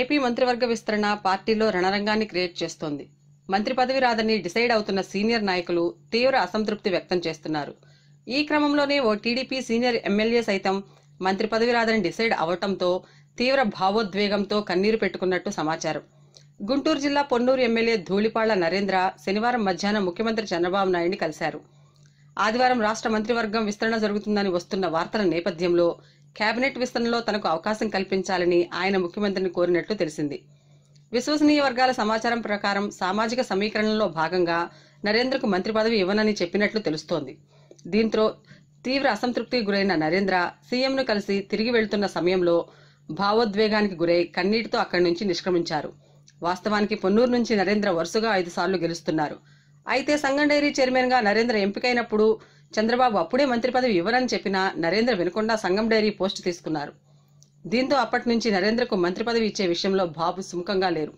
AP మంత్రివర్గ విస్తరణ పార్టీలో రణరంగాన్ని క్రియేట్ చేస్తోంది మంత్రి పదవి రాదని డిసైడ్ అవుతున్న సీనియర్ నాయకులు తీవ్ర అసంతృప్తి వ్యక్తం చేస్తున్నారు ఈ క్రమంలోనే ఓ టీడీపీ సీనియర్ ఎమ్మెల్యే సైతం మంత్రి పదవి రాదని డిసైడ్ అవటంతో తీవ్ర భావోద్వేగంతో కన్నీరు పెట్టుకున్నట్టు సమాచారం గుంటూరు జిల్లా పొన్నూరు ఎమ్మెల్యే ధూళిపాళ్ల నరేంద్ర శనివారం మధ్యాహ్నం ముఖ్యమంత్రి చంద్రబాబు నాయుడిని కలిశారు ఆదివారం రాష్ట్ర మంత్రివర్గం విస్తరణ జరుగుతుందని వస్తున్న వార్తల నేపథ్యంలో కేబినెట్ విస్తరణలో తనకు అవకాశం కల్పించాలని ఆయన ముఖ్యమంత్రిని కోరినట్లు తెలిసింది విశ్వసనీయ వర్గాల సమాచారం ప్రకారం సామాజిక సమీకరణలో భాగంగా నరేంద్రకు మంత్రి పదవి ఇవ్వనని చెప్పినట్లు తెలుస్తోంది దీంతో తీవ్ర అసంతృప్తికి గురైన నరేంద్ర సీఎంను కలిసి తిరిగి వెళ్తున్న సమయంలో భావోద్వేగానికి గురై కన్నీటితో అక్కడి నుంచి నిష్క్రమించారు వాస్తవానికి పొన్నూరు నుంచి నరేంద్ర వరుసగా ఐదుసార్లు గెలుస్తున్నారు అయితే సంగం డైరీ చైర్మన్గా నరేంద్ర ఎంపికైనప్పుడు చంద్రబాబు అప్పుడే మంత్రి పదవి ఇవ్వరని చెప్పినా నరేంద్ర వినకుండా సంగం డైరీ పోస్టు తీసుకున్నారు దీంతో అప్పటి నుంచి నరేంద్రకు మంత్రి పదవి ఇచ్చే విషయంలో బాబు సుముఖంగా లేరు